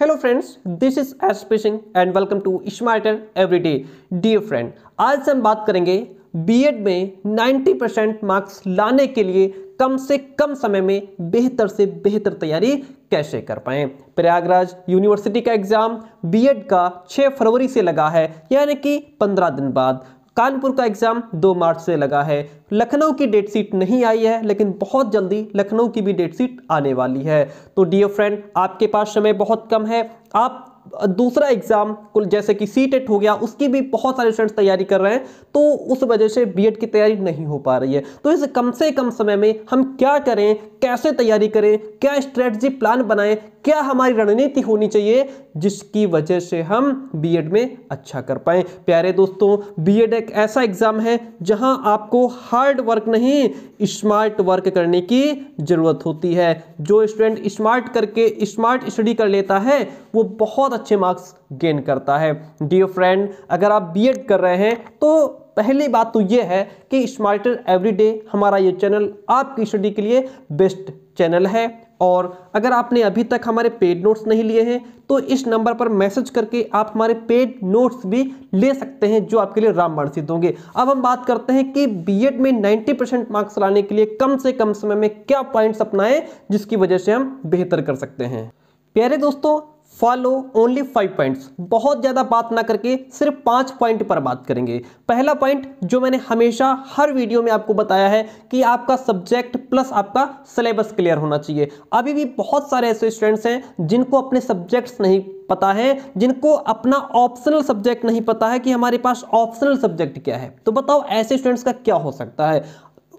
hello friends this is एस पिशिंग and welcome to smarter everyday dear friend आज से हम बात करेंगे बीएड में 90 परसेंट मार्क्स लाने के लिए कम से कम समय में बेहतर से बेहतर तैयारी कैसे कर पाए प्रयागराज यूनिवर्सिटी का एग्ज़ाम बीएड का 6 फरवरी से लगा है यानी कि 15 दिन बाद कानपुर का एग्ज़ाम 2 मार्च से लगा है लखनऊ की डेट सीट नहीं आई है लेकिन बहुत जल्दी लखनऊ की भी डेट सीट आने वाली है तो डियर फ्रेंड आपके पास समय बहुत कम है आप दूसरा एग्ज़ाम कुल जैसे कि सी टेट e हो गया उसकी भी बहुत सारे स्टूडेंट्स तैयारी कर रहे हैं तो उस वजह से बीएड की तैयारी नहीं हो पा रही है तो इस कम से कम समय में हम क्या करें कैसे तैयारी करें क्या स्ट्रेटजी प्लान बनाएं क्या हमारी रणनीति होनी चाहिए जिसकी वजह से हम बीएड में अच्छा कर पाए प्यारे दोस्तों बीएड एक ऐसा एग्जाम है जहां आपको हार्ड वर्क नहीं स्मार्ट वर्क करने की जरूरत होती है जो स्टूडेंट स्मार्ट करके स्मार्ट स्टडी कर लेता है वो बहुत अच्छे मार्क्स गेन करता है डियर फ्रेंड अगर आप बी कर रहे हैं तो पहली बात तो ये है कि स्मार्टर एवरीडे हमारा ये चैनल आपकी स्टडी के लिए बेस्ट चैनल है और अगर आपने अभी तक हमारे पेड नोट्स नहीं लिए हैं तो इस नंबर पर मैसेज करके आप हमारे पेड नोट्स भी ले सकते हैं जो आपके लिए रामबाण सिद्ध होंगे अब हम बात करते हैं कि बीएड में 90 परसेंट मार्क्स लाने के लिए कम से कम समय में क्या पॉइंट्स अपनाएं जिसकी वजह से हम बेहतर कर सकते हैं प्यारे दोस्तों फॉलो ओनली फाइव पॉइंट्स बहुत ज़्यादा बात ना करके सिर्फ पाँच पॉइंट पर बात करेंगे पहला पॉइंट जो मैंने हमेशा हर वीडियो में आपको बताया है कि आपका सब्जेक्ट प्लस आपका सिलेबस क्लियर होना चाहिए अभी भी बहुत सारे ऐसे स्टूडेंट्स हैं जिनको अपने सब्जेक्ट्स नहीं पता है जिनको अपना ऑप्शनल सब्जेक्ट नहीं पता है कि हमारे पास ऑप्शनल सब्जेक्ट क्या है तो बताओ ऐसे स्टूडेंट्स का क्या हो सकता है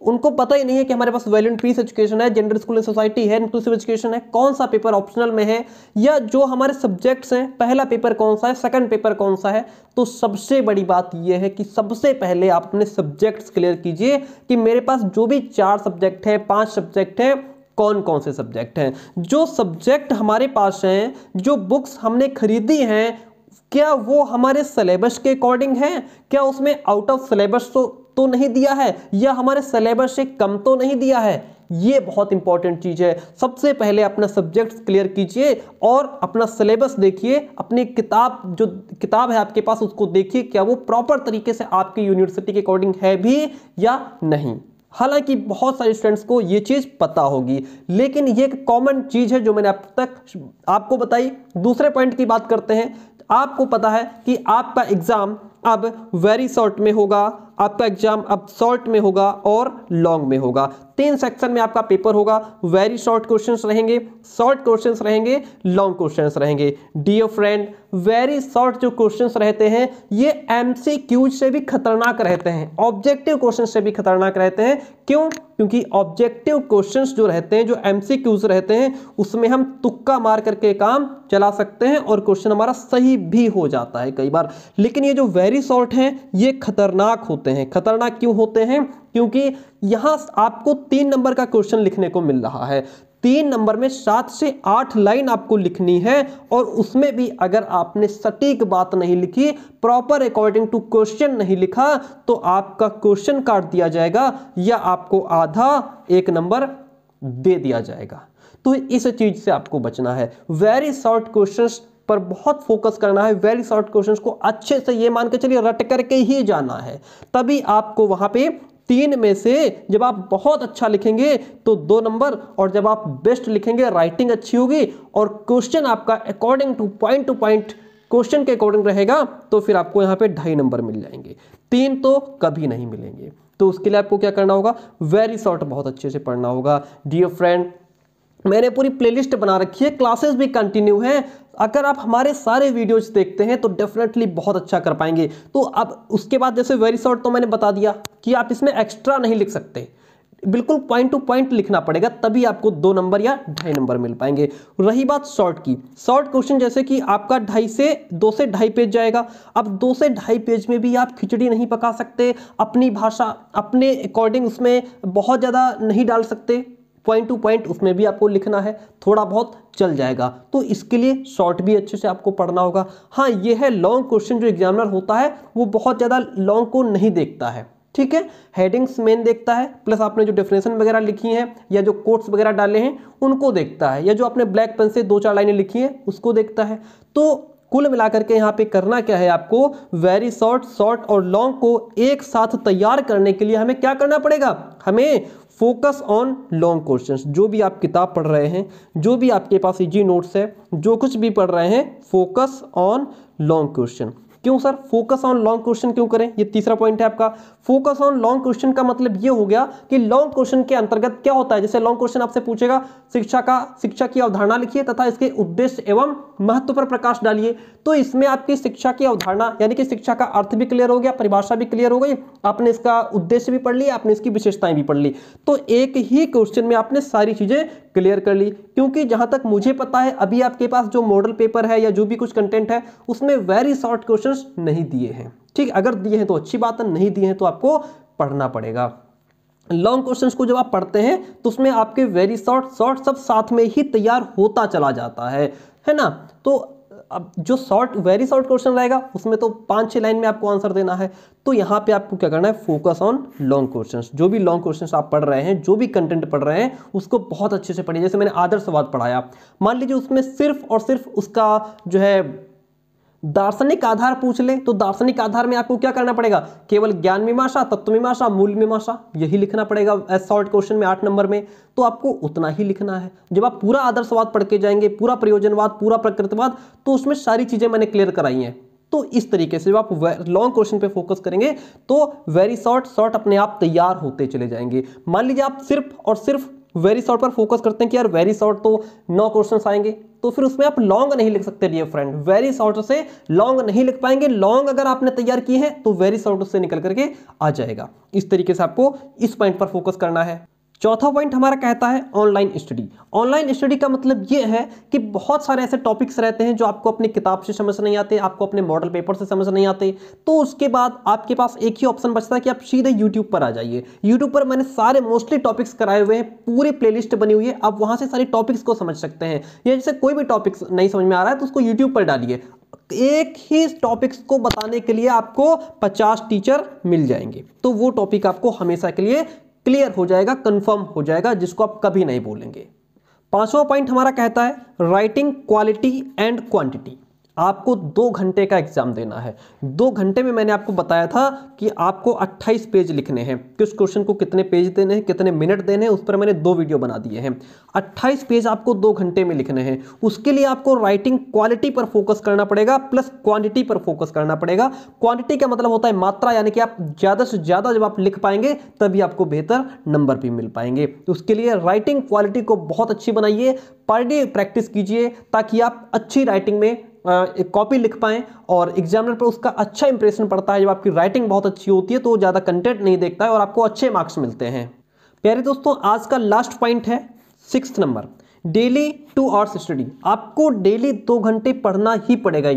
उनको पता ही नहीं है कि हमारे पास वेल एंड पीस एजुकेशन है जेंडर स्कूल एंड सोसाइटी है इंक्लूसिव एजुकेशन है कौन सा पेपर ऑप्शनल में है या जो हमारे सब्जेक्ट्स हैं पहला पेपर कौन सा है सेकंड पेपर कौन सा है तो सबसे बड़ी बात यह है कि सबसे पहले आप अपने सब्जेक्ट्स क्लियर कीजिए कि मेरे पास जो भी चार सब्जेक्ट है पाँच सब्जेक्ट है कौन कौन से सब्जेक्ट हैं जो सब्जेक्ट हमारे पास हैं जो बुक्स हमने खरीदी हैं क्या वो हमारे सिलेबस के अकॉर्डिंग हैं क्या उसमें आउट ऑफ सिलेबस तो तो नहीं दिया है या हमारे सिलेबस से कम तो नहीं दिया है ये बहुत इंपॉर्टेंट चीज़ है सबसे पहले अपना सब्जेक्ट क्लियर कीजिए और अपना सिलेबस देखिए अपनी किताब जो किताब है आपके पास उसको देखिए क्या वो प्रॉपर तरीके से आपकी यूनिवर्सिटी के अकॉर्डिंग है भी या नहीं हालांकि बहुत सारे स्टूडेंट्स को ये चीज़ पता होगी लेकिन ये एक कॉमन चीज़ है जो मैंने अब तक आपको बताई दूसरे पॉइंट की बात करते हैं आपको पता है कि आपका एग्ज़ाम अब वेरी शॉर्ट में होगा आपका एग्जाम अब शॉर्ट में होगा और लॉन्ग में होगा तीन सेक्शन में आपका पेपर होगा वेरी शॉर्ट क्वेश्चंस रहेंगे शॉर्ट क्वेश्चंस रहेंगे लॉन्ग क्वेश्चंस रहेंगे डियर फ्रेंड वेरी शॉर्ट जो क्वेश्चंस रहते हैं ये एमसीक्यूज से भी खतरनाक रहते हैं ऑब्जेक्टिव क्वेश्चन से भी खतरनाक रहते हैं क्यों क्योंकि ऑब्जेक्टिव क्वेश्चंस जो रहते हैं जो एमसीक्यूज रहते हैं उसमें हम तुक्का मार करके काम चला सकते हैं और क्वेश्चन हमारा सही भी हो जाता है कई बार लेकिन ये जो वेरी शॉर्ट हैं ये खतरनाक होते हैं खतरनाक क्यों होते हैं क्योंकि यहां आपको तीन नंबर का क्वेश्चन लिखने को मिल रहा है तीन नंबर में सात से आठ लाइन आपको लिखनी है और उसमें भी अगर आपने सटीक बात नहीं लिखी प्रॉपर अकॉर्डिंग टू क्वेश्चन नहीं लिखा तो आपका क्वेश्चन काट दिया जाएगा या आपको आधा एक नंबर दे दिया जाएगा तो इस चीज से आपको बचना है वेरी शॉर्ट क्वेश्चंस पर बहुत फोकस करना है वेरी शॉर्ट क्वेश्चंस को अच्छे से ये मान के चलिए रट करके ही जाना है तभी आपको वहां पे तीन में से जब आप बहुत अच्छा लिखेंगे तो दो नंबर और जब आप बेस्ट लिखेंगे राइटिंग अच्छी होगी और क्वेश्चन आपका according to point to point question के अकॉर्डिंग रहेगा तो फिर आपको यहाँ पे ढाई नंबर मिल जाएंगे तीन तो कभी नहीं मिलेंगे तो उसके लिए आपको क्या करना होगा वेरी शॉर्ट बहुत अच्छे से पढ़ना होगा डियर फ्रेंड मैंने पूरी प्लेलिस्ट बना रखी है क्लासेस भी कंटिन्यू हैं अगर आप हमारे सारे वीडियोज देखते हैं तो डेफिनेटली बहुत अच्छा कर पाएंगे तो अब उसके बाद जैसे वेरी शॉर्ट तो मैंने बता दिया कि आप इसमें एक्स्ट्रा नहीं लिख सकते बिल्कुल पॉइंट टू पॉइंट लिखना पड़ेगा तभी आपको दो नंबर या ढाई नंबर मिल पाएंगे रही बात शॉर्ट की शॉर्ट क्वेश्चन जैसे कि आपका ढाई से दो से ढाई पेज जाएगा अब दो से ढाई पेज में भी आप खिचड़ी नहीं पका सकते अपनी भाषा अपने अकॉर्डिंग उसमें बहुत ज़्यादा नहीं डाल सकते पॉइंट टू पॉइंट उसमें भी आपको लिखना है थोड़ा बहुत चल जाएगा तो इसके लिए शॉर्ट भी अच्छे से आपको पढ़ना होगा हाँ ये है लॉन्ग क्वेश्चन जो एग्जामिनर होता है वो बहुत ज़्यादा लॉन्ग को नहीं देखता है ठीक है हेडिंग्स मेन देखता है प्लस आपने जो डेफिनेशन वगैरह लिखी हैं या जो कोट्स वगैरह डाले हैं उनको देखता है या जो आपने ब्लैक पेन से दो चार लाइनें लिखी हैं उसको देखता है तो कुल मिलाकर के यहाँ पे करना क्या है आपको वेरी शॉर्ट शॉर्ट और लॉन्ग को एक साथ तैयार करने के लिए हमें क्या करना पड़ेगा हमें फोकस ऑन लॉन्ग क्वेश्चंस जो भी आप किताब पढ़ रहे हैं जो भी आपके पास इजी e नोट्स है जो कुछ भी पढ़ रहे हैं फोकस ऑन लॉन्ग क्वेश्चन क्यों sir focus on long question क्यों करें ये तीसरा पॉइंट है आपका फोकस ऑन लॉन्ग क्वेश्चन का मतलब ये हो गया कि लॉन्ग क्वेश्चन के अंतर्गत क्या होता है जैसे लॉन्ग क्वेश्चन आपसे पूछेगा शिक्षा का शिक्षा की अवधारणा लिखिए तथा इसके उद्देश्य एवं महत्व पर प्रकाश डालिए तो इसमें आपकी शिक्षा की अवधारणा यानी कि शिक्षा का अर्थ भी क्लियर हो गया परिभाषा भी क्लियर हो गई आपने इसका उद्देश्य भी पढ़ लिया आपने इसकी विशेषताएं भी पढ़ ली तो एक ही क्वेश्चन में आपने सारी चीजें क्लियर कर ली क्योंकि जहां तक मुझे पता है अभी आपके पास जो मॉडल पेपर है या जो भी कुछ कंटेंट है उसमें वेरी शॉर्ट क्वेश्चन नहीं दिए हैं ठीक अगर दिए हैं तो अच्छी बात है नहीं दिए हैं तो आपको पढ़ना पड़ेगा लॉन्ग क्वेश्चंस को जब आप पढ़ते हैं तो उसमें आपके वेरी शॉर्ट शॉर्ट सब साथ में ही तैयार होता चला जाता है है ना तो अब जो शॉर्ट वेरी शॉर्ट क्वेश्चन रहेगा उसमें तो पांच छह लाइन में आपको आंसर देना है तो यहां पे आपको क्या करना है फोकस ऑन लॉन्ग क्वेश्चंस जो भी लॉन्ग क्वेश्चंस आप पढ़ रहे हैं जो भी कंटेंट पढ़ रहे हैं उसको बहुत अच्छे से पढ़िए जैसे मैंने आदर्शवाद पढ़ाया मान लीजिए उसमें सिर्फ और सिर्फ उसका जो है दार्शनिक आधार पूछ ले तो दार्शनिक आधार में आपको क्या करना पड़ेगा केवल ज्ञान मीमाशा तत्व मीमाशा मूल मीमाशा यही लिखना पड़ेगा एस शॉर्ट क्वेश्चन में आठ नंबर में तो आपको उतना ही लिखना है जब आप पूरा आदर्शवाद पढ़ के जाएंगे पूरा प्रयोजनवाद पूरा प्रकृतिवाद तो उसमें सारी चीजें मैंने क्लियर कराई हैं तो इस तरीके से जब आप लॉन्ग क्वेश्चन पे फोकस करेंगे तो वेरी शॉर्ट शॉर्ट अपने आप तैयार होते चले जाएंगे मान लीजिए आप सिर्फ और सिर्फ वेरी शॉर्ट पर फोकस करते हैं कि यार वेरी शॉर्ट तो नौ क्वेश्चन आएंगे तो फिर उसमें आप लॉन्ग नहीं लिख सकते डियर फ्रेंड वेरी शॉर्ट से लॉन्ग नहीं लिख पाएंगे लॉन्ग अगर आपने तैयार की है तो वेरी शॉर्ट से निकल करके आ जाएगा इस तरीके से आपको इस पॉइंट पर फोकस करना है चौथा पॉइंट हमारा कहता है ऑनलाइन स्टडी ऑनलाइन स्टडी का मतलब ये है कि बहुत सारे ऐसे टॉपिक्स रहते हैं जो आपको अपनी किताब से समझ नहीं आते आपको अपने मॉडल पेपर से समझ नहीं आते तो उसके बाद आपके पास एक ही ऑप्शन बचता है कि आप सीधे यूट्यूब पर आ जाइए यूट्यूब पर मैंने सारे मोस्टली टॉपिक्स कराए हुए हैं पूरी प्ले बनी हुई है आप वहाँ से सारे टॉपिक्स को समझ सकते हैं या जैसे कोई भी टॉपिक्स नहीं समझ में आ रहा है तो उसको यूट्यूब पर डालिए एक ही टॉपिक्स को बताने के लिए आपको 50 टीचर मिल जाएंगे तो वो टॉपिक आपको हमेशा के लिए क्लियर हो जाएगा कंफर्म हो जाएगा जिसको आप कभी नहीं बोलेंगे पांचवा पॉइंट हमारा कहता है राइटिंग क्वालिटी एंड क्वांटिटी आपको दो घंटे का एग्ज़ाम देना है दो घंटे में मैंने आपको बताया था कि आपको 28 पेज लिखने हैं किस क्वेश्चन को कितने पेज देने हैं कितने मिनट देने हैं उस पर मैंने दो वीडियो बना दिए हैं 28 पेज आपको दो घंटे में लिखने हैं उसके लिए आपको राइटिंग क्वालिटी पर फोकस करना पड़ेगा प्लस क्वान्टिटी पर फोकस करना पड़ेगा क्वान्टिटी का मतलब होता है मात्रा यानी कि आप ज़्यादा से ज़्यादा जब आप लिख पाएंगे तभी आपको बेहतर नंबर भी मिल पाएंगे तो उसके लिए राइटिंग क्वालिटी को बहुत अच्छी बनाइए पर डे प्रैक्टिस कीजिए ताकि आप अच्छी राइटिंग में एक कॉपी लिख पाएँ और एग्जामिनर पर उसका अच्छा इंप्रेशन पड़ता है जब आपकी राइटिंग बहुत अच्छी होती है तो ज़्यादा कंटेंट नहीं देखता है और आपको अच्छे मार्क्स मिलते हैं प्यारे दोस्तों आज का लास्ट पॉइंट है six number daily two hours study आपको डेली दो घंटे पढ़ना ही पड़ेगा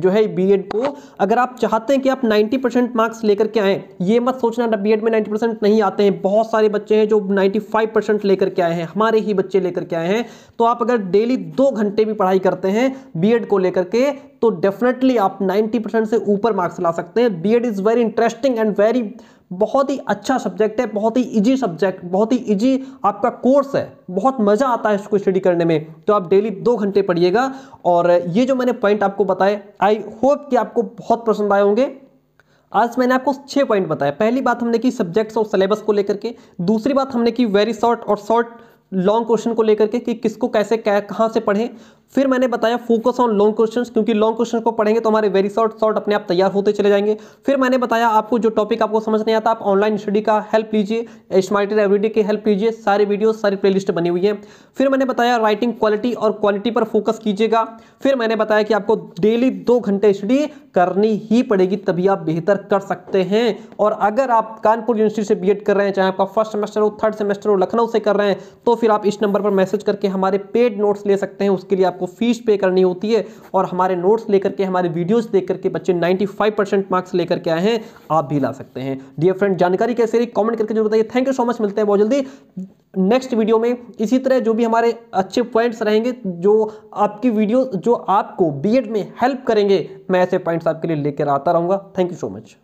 जो है बीएड को अगर आप चाहते हैं कि आप 90 परसेंट मार्क्स लेकर के आएँ ये मत सोचना बी एड में 90 परसेंट नहीं आते हैं बहुत सारे बच्चे हैं जो 95 परसेंट लेकर के आए हैं हमारे ही बच्चे लेकर के आए हैं तो आप अगर डेली दो घंटे भी पढ़ाई करते हैं एड को लेकर के तो डेफिनेटली आप नाइन्टी परसेंट से ऊपर मार्क्स ला सकते हैं B Ed is very interesting and very बहुत ही अच्छा सब्जेक्ट है बहुत ही इजी सब्जेक्ट बहुत ही इजी आपका कोर्स है बहुत मज़ा आता है इसको स्टडी करने में तो आप डेली दो घंटे पढ़िएगा और ये जो मैंने पॉइंट आपको बताए आई होप कि आपको बहुत पसंद आए होंगे आज मैंने आपको छह पॉइंट बताया पहली बात हमने की सब्जेक्ट्स और सिलेबस को लेकर के दूसरी बात हमने की वेरी शॉर्ट और शॉर्ट लॉन्ग क्वेश्चन को लेकर के कि किसको कैसे कहाँ से पढ़ें फिर मैंने बताया फोकस ऑन लॉन्ग क्वेश्चंस क्योंकि लॉन्ग क्वेश्चन को पढ़ेंगे तो हमारे वेरी शॉर्ट शॉर्ट अपने आप तैयार होते चले जाएंगे फिर मैंने बताया आपको जो टॉपिक आपको समझ नहीं आता आप ऑनलाइन स्टडी का हेल्प लीजिए स्मार्टेड एवरीडे की हेल्प लीजिए सारे वीडियो सारी प्ले बनी हुई है फिर मैंने बताया राइटिंग क्वालिटी और क्वालिटी पर फोकस कीजिएगा फिर मैंने बताया कि आपको डेली दो घंटे स्टडी करनी ही पड़ेगी तभी आप बेहतर कर सकते हैं और अगर आप कानपुर यूनिवर्सिटी से बी कर रहे हैं चाहे आपका फर्स्ट सेमेस्टर हो थर्ड सेमेस्टर हो लखनऊ से कर रहे हैं तो फिर आप इस नंबर पर मैसेज करके हमारे पेड नोट्स ले सकते हैं उसके लिए आप आपको फीस पे करनी होती है और हमारे नोट्स लेकर के हमारे वीडियोस देख करके बच्चे 95 परसेंट मार्क्स लेकर के आए हैं आप भी ला सकते हैं डियर फ्रेंड जानकारी कैसे रही कमेंट करके जरूर बताइए थैंक यू सो मच मिलते हैं बहुत जल्दी नेक्स्ट वीडियो में इसी तरह जो भी हमारे अच्छे पॉइंट्स रहेंगे जो आपकी वीडियो जो आपको बी में हेल्प करेंगे मैं ऐसे पॉइंट्स आपके लिए लेकर आता रहूँगा थैंक यू सो मच